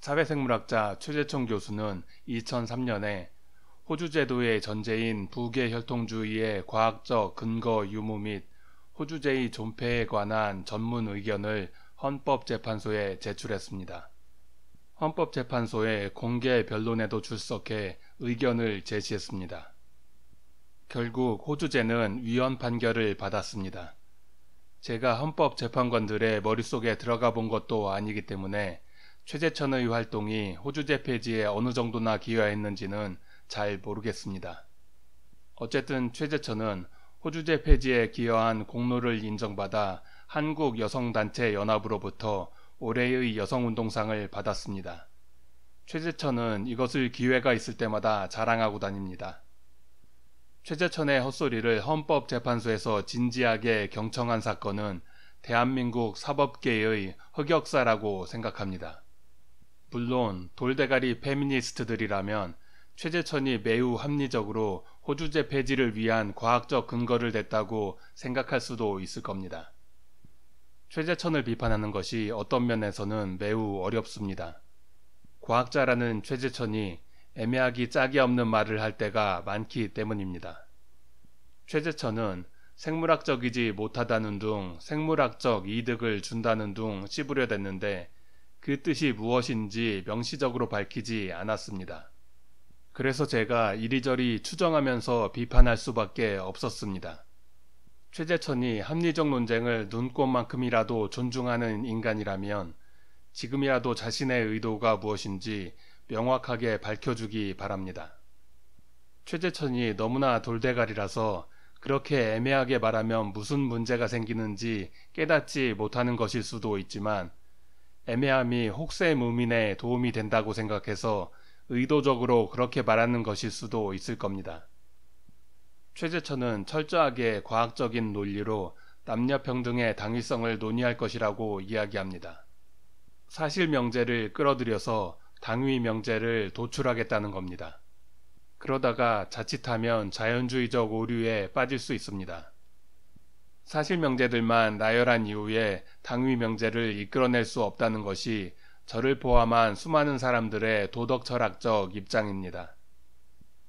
사회생물학자 최재청 교수는 2003년에 호주 제도의 전제인 북의 혈통주의의 과학적 근거 유무 및 호주제의 존폐에 관한 전문 의견을 헌법재판소에 제출했습니다. 헌법재판소의 공개 변론에도 출석해 의견을 제시했습니다. 결국 호주제는 위헌 판결을 받았습니다. 제가 헌법재판관들의 머릿속에 들어가 본 것도 아니기 때문에 최재천의 활동이 호주 재폐지에 어느 정도나 기여했는지는 잘 모르겠습니다. 어쨌든 최재천은 호주 재폐지에 기여한 공로를 인정받아 한국 여성단체 연합으로부터 올해의 여성운동상을 받았습니다. 최재천은 이것을 기회가 있을 때마다 자랑하고 다닙니다. 최재천의 헛소리를 헌법재판소에서 진지하게 경청한 사건은 대한민국 사법계의 흑역사라고 생각합니다. 물론 돌대가리 페미니스트들이라면 최재천이 매우 합리적으로 호주제 폐지를 위한 과학적 근거를 댔다고 생각할 수도 있을 겁니다. 최재천을 비판하는 것이 어떤 면에서는 매우 어렵습니다. 과학자라는 최재천이 애매하기 짝이 없는 말을 할 때가 많기 때문입니다. 최재천은 생물학적이지 못하다는 둥 생물학적 이득을 준다는 둥 씹으려 됐는데 그 뜻이 무엇인지 명시적으로 밝히지 않았습니다. 그래서 제가 이리저리 추정하면서 비판할 수밖에 없었습니다. 최재천이 합리적 논쟁을 눈꽃만큼이라도 존중하는 인간이라면 지금이라도 자신의 의도가 무엇인지 명확하게 밝혀주기 바랍니다. 최재천이 너무나 돌대가리라서 그렇게 애매하게 말하면 무슨 문제가 생기는지 깨닫지 못하는 것일 수도 있지만 애매함이 혹세무민에 도움이 된다고 생각해서 의도적으로 그렇게 말하는 것일 수도 있을 겁니다. 최재천은 철저하게 과학적인 논리로 남녀평등의 당위성을 논의할 것이라고 이야기합니다. 사실 명제를 끌어들여서 당위 명제를 도출하겠다는 겁니다. 그러다가 자칫하면 자연주의적 오류에 빠질 수 있습니다. 사실 명제들만 나열한 이후에 당위 명제를 이끌어낼 수 없다는 것이 저를 포함한 수많은 사람들의 도덕 철학적 입장입니다.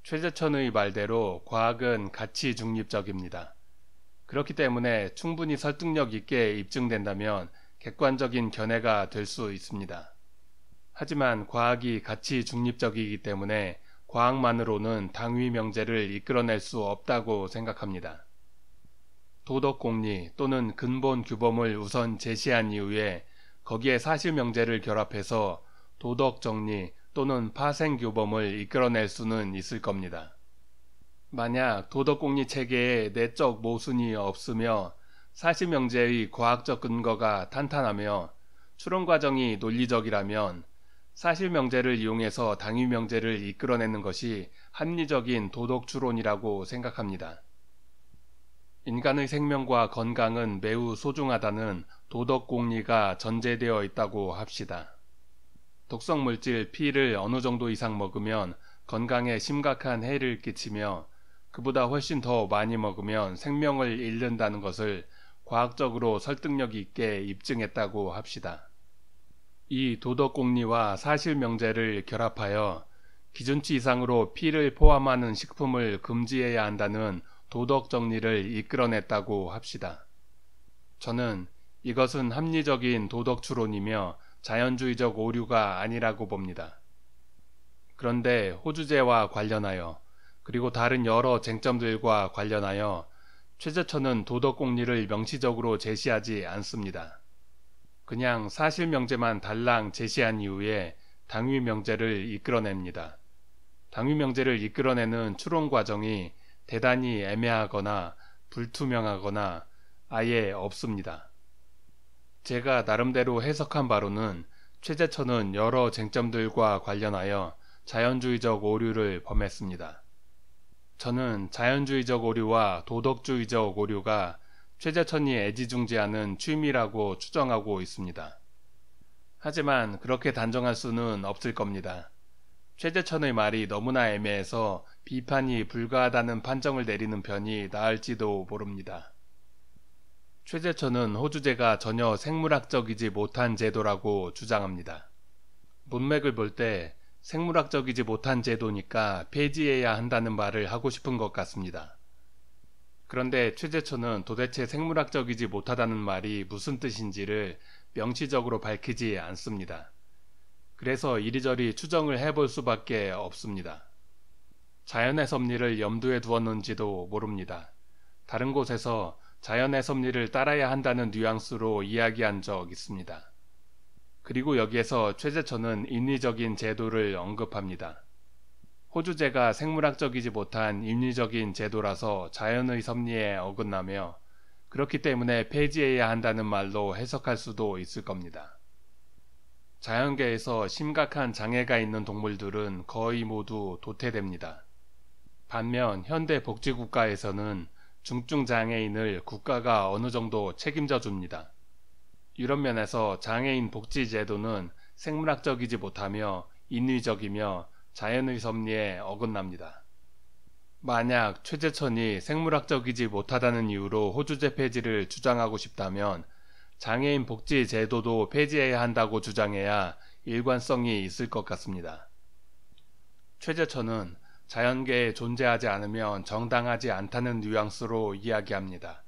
최재천의 말대로 과학은 가치 중립적입니다. 그렇기 때문에 충분히 설득력 있게 입증된다면 객관적인 견해가 될 수 있습니다. 하지만 과학이 가치 중립적이기 때문에 과학만으로는 당위 명제를 이끌어낼 수 없다고 생각합니다. 도덕공리 또는 근본 규범을 우선 제시한 이후에 거기에 사실명제를 결합해서 도덕정리 또는 파생규범을 이끌어낼 수는 있을 겁니다. 만약 도덕공리 체계에 내적 모순이 없으며 사실명제의 과학적 근거가 탄탄하며 추론 과정이 논리적이라면 사실명제를 이용해서 당위명제를 이끌어내는 것이 합리적인 도덕 추론이라고 생각합니다. 인간의 생명과 건강은 매우 소중하다는 도덕 공리가 전제되어 있다고 합시다. 독성 물질 피를 어느 정도 이상 먹으면 건강에 심각한 해를 끼치며 그보다 훨씬 더 많이 먹으면 생명을 잃는다는 것을 과학적으로 설득력 있게 입증했다고 합시다. 이 도덕 공리와 사실 명제를 결합하여 기준치 이상으로 피를 포함하는 식품을 금지해야 한다는 도덕 정리를 이끌어냈다고 합시다. 저는 이것은 합리적인 도덕 추론이며 자연주의적 오류가 아니라고 봅니다. 그런데 호주제와 관련하여 그리고 다른 여러 쟁점들과 관련하여 최재천은 도덕 공리를 명시적으로 제시하지 않습니다. 그냥 사실 명제만 달랑 제시한 이후에 당위 명제를 이끌어냅니다. 당위 명제를 이끌어내는 추론 과정이 대단히 애매하거나 불투명하거나 아예 없습니다. 제가 나름대로 해석한 바로는 최재천은 여러 쟁점들과 관련하여 자연주의적 오류를 범했습니다. 저는 자연주의적 오류와 도덕주의적 오류가 최재천이 애지중지하는 취미라고 추정하고 있습니다. 하지만 그렇게 단정할 수는 없을 겁니다. 최재천의 말이 너무나 애매해서 비판이 불가하다는 판정을 내리는 편이 나을지도 모릅니다. 최재천은 호주제가 전혀 생물학적이지 못한 제도라고 주장합니다. 문맥을 볼 때 생물학적이지 못한 제도니까 폐지해야 한다는 말을 하고 싶은 것 같습니다. 그런데 최재천은 도대체 생물학적이지 못하다는 말이 무슨 뜻인지를 명시적으로 밝히지 않습니다. 그래서 이리저리 추정을 해볼 수밖에 없습니다. 자연의 섭리를 염두에 두었는지도 모릅니다. 다른 곳에서 자연의 섭리를 따라야 한다는 뉘앙스로 이야기한 적 있습니다. 그리고 여기에서 최재천은 인위적인 제도를 언급합니다. 호주제가 생물학적이지 못한 인위적인 제도라서 자연의 섭리에 어긋나며 그렇기 때문에 폐지해야 한다는 말로 해석할 수도 있을 겁니다. 자연계에서 심각한 장애가 있는 동물들은 거의 모두 도태됩니다. 반면 현대 복지국가에서는 중증 장애인을 국가가 어느 정도 책임져 줍니다. 이런 면에서 장애인 복지 제도는 생물학적이지 못하며 인위적이며 자연의 섭리에 어긋납니다. 만약 최재천이 생물학적이지 못하다는 이유로 호주제 폐지를 주장하고 싶다면 장애인 복지 제도도 폐지해야 한다고 주장해야 일관성이 있을 것 같습니다. 최재천은 자연계에 존재하지 않으면 정당하지 않다는 뉘앙스로 이야기합니다.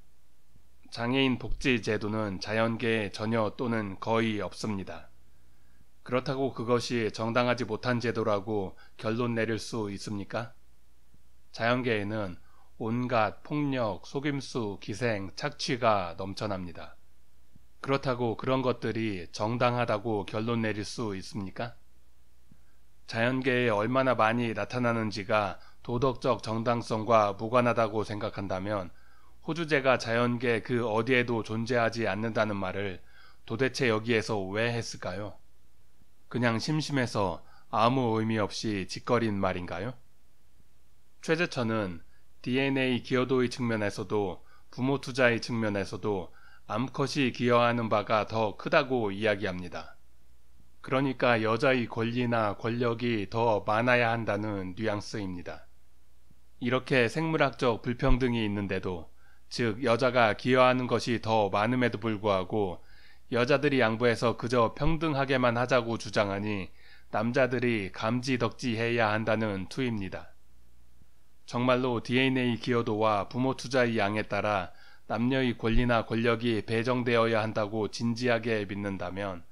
장애인 복지 제도는 자연계에 전혀 또는 거의 없습니다. 그렇다고 그것이 정당하지 못한 제도라고 결론 내릴 수 있습니까? 자연계에는 온갖 폭력, 속임수, 기생, 착취가 넘쳐납니다. 그렇다고 그런 것들이 정당하다고 결론 내릴 수 있습니까? 자연계에 얼마나 많이 나타나는지가 도덕적 정당성과 무관하다고 생각한다면 호주제가 자연계 그 어디에도 존재하지 않는다는 말을 도대체 여기에서 왜 했을까요? 그냥 심심해서 아무 의미 없이 짓거린 말인가요? 최재천은 DNA 기여도의 측면에서도 부모 투자의 측면에서도 암컷이 기여하는 바가 더 크다고 이야기합니다. 그러니까 여자의 권리나 권력이 더 많아야 한다는 뉘앙스입니다. 이렇게 생물학적 불평등이 있는데도 즉 여자가 기여하는 것이 더 많음에도 불구하고 여자들이 양보해서 그저 평등하게만 하자고 주장하니 남자들이 감지덕지해야 한다는 투입니다. 정말로 DNA 기여도와 부모 투자의 양에 따라 남녀의 권리나 권력이 배정되어야 한다고 진지하게 믿는다면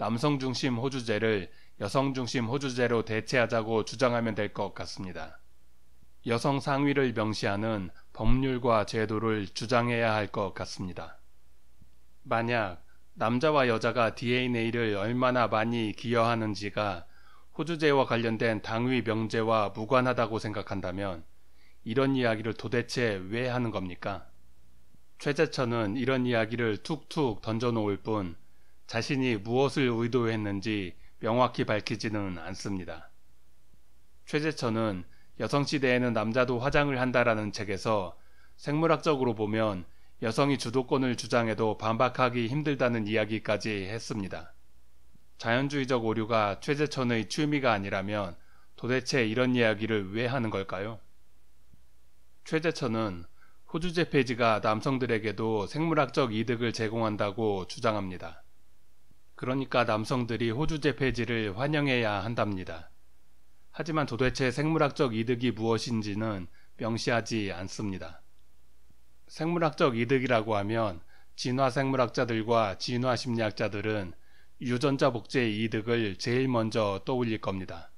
남성 중심 호주제를 여성 중심 호주제로 대체하자고 주장하면 될 것 같습니다. 여성 상위를 명시하는 법률과 제도를 주장해야 할 것 같습니다. 만약 남자와 여자가 DNA를 얼마나 많이 기여하는지가 호주제와 관련된 당위 명제와 무관하다고 생각한다면 이런 이야기를 도대체 왜 하는 겁니까? 최재천은 이런 이야기를 툭툭 던져놓을 뿐 자신이 무엇을 의도했는지 명확히 밝히지는 않습니다. 최재천은 여성시대에는 남자도 화장을 한다라는 책에서 생물학적으로 보면 여성이 주도권을 주장해도 반박하기 힘들다는 이야기까지 했습니다. 자연주의적 오류가 최재천의 취미가 아니라면 도대체 이런 이야기를 왜 하는 걸까요? 최재천은 호주제 페이지가 남성들에게도 생물학적 이득을 제공한다고 주장합니다. 그러니까 남성들이 호주 제폐지를 환영해야 한답니다. 하지만 도대체 생물학적 이득이 무엇인지는 명시하지 않습니다. 생물학적 이득이라고 하면 진화 생물학자들과 진화 심리학자들은 유전자 복제의 이득을 제일 먼저 떠올릴 겁니다.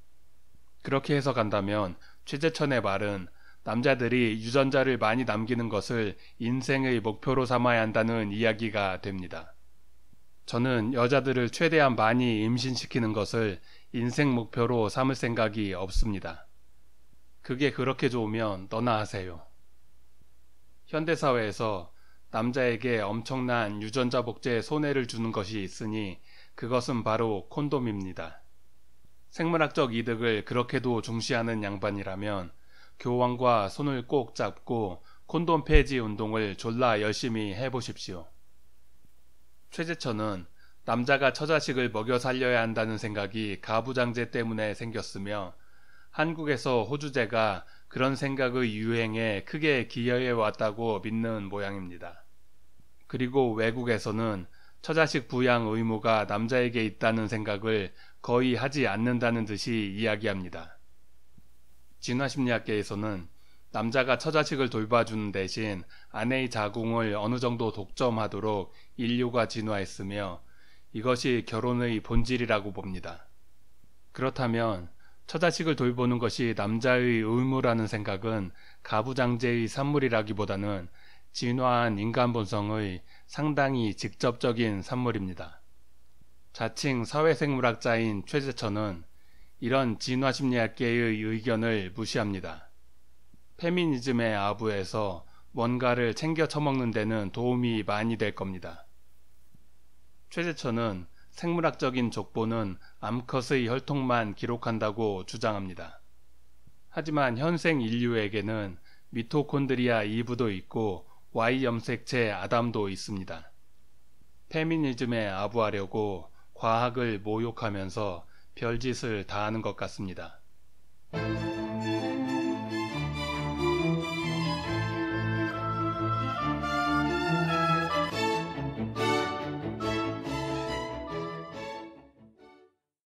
그렇게 해서간다면 최재천의 말은 남자들이 유전자를 많이 남기는 것을 인생의 목표로 삼아야 한다는 이야기가 됩니다. 저는 여자들을 최대한 많이 임신시키는 것을 인생 목표로 삼을 생각이 없습니다. 그게 그렇게 좋으면 너나 하세요. 현대사회에서 남자에게 엄청난 유전자 복제에 손해를 주는 것이 있으니 그것은 바로 콘돔입니다. 생물학적 이득을 그렇게도 중시하는 양반이라면 교황과 손을 꼭 잡고 콘돔 폐지 운동을 졸라 열심히 해보십시오. 최재천은 남자가 처자식을 먹여 살려야 한다는 생각이 가부장제 때문에 생겼으며 한국에서 호주제가 그런 생각의 유행에 크게 기여해 왔다고 믿는 모양입니다. 그리고 외국에서는 처자식 부양 의무가 남자에게 있다는 생각을 거의 하지 않는다는 듯이 이야기합니다. 진화심리학계에서는 남자가 처자식을 돌봐주는 대신 아내의 자궁을 어느 정도 독점하도록 인류가 진화했으며 이것이 결혼의 본질이라고 봅니다. 그렇다면 처자식을 돌보는 것이 남자의 의무라는 생각은 가부장제의 산물이라기보다는 진화한 인간 본성의 상당히 직접적인 산물입니다. 자칭 사회생물학자인 최재천은 이런 진화심리학계의 의견을 무시합니다. 페미니즘의 아부에서 뭔가를 챙겨 처먹는 데는 도움이 많이 될 겁니다. 최재천은 생물학적인 족보는 암컷의 혈통만 기록한다고 주장합니다. 하지만 현생 인류에게는 미토콘드리아 2부도 있고 Y염색체 아담도 있습니다. 페미니즘에 아부하려고 과학을 모욕하면서 별짓을 다하는 것 같습니다.